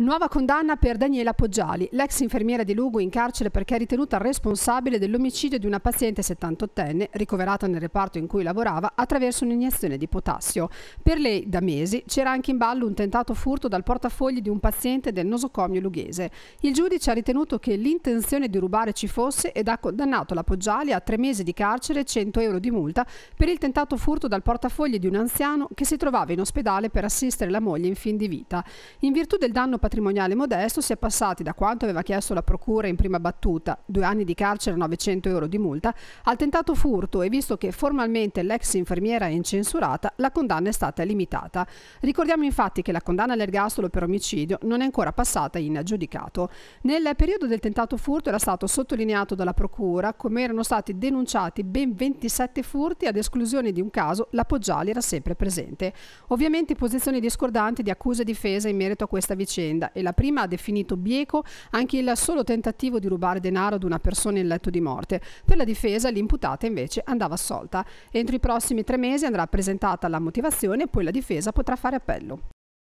Nuova condanna per Daniela Poggiali, l'ex infermiera di Lugo in carcere perché è ritenuta responsabile dell'omicidio di una paziente 78enne ricoverata nel reparto in cui lavorava attraverso un'iniezione di potassio. Per lei da mesi c'era anche in ballo un tentato furto dal portafogli di un paziente del nosocomio lughese. Il giudice ha ritenuto che l'intenzione di rubare ci fosse ed ha condannato la Poggiali a tre mesi di carcere e 100 euro di multa per il tentato furto dal portafogli di un anziano che si trovava in ospedale per assistere la moglie in fin di vita. In virtù del danno paziente patrimoniale modesto si è passati da quanto aveva chiesto la procura in prima battuta, due anni di carcere e 900 euro di multa, al tentato furto e visto che formalmente l'ex infermiera è incensurata, la condanna è stata limitata. Ricordiamo infatti che la condanna all'ergastolo per omicidio non è ancora passata in giudicato. Nel periodo del tentato furto era stato sottolineato dalla procura come erano stati denunciati ben 27 furti ad esclusione di un caso, la Poggiali era sempre presente. Ovviamente posizioni discordanti di accusa e difesa in merito a questa vicenda vicenda e la prima ha definito bieco anche il solo tentativo di rubare denaro ad una persona in letto di morte. Per la difesa l'imputata invece andava assolta. Entro i prossimi tre mesi andrà presentata la motivazione e poi la difesa potrà fare appello.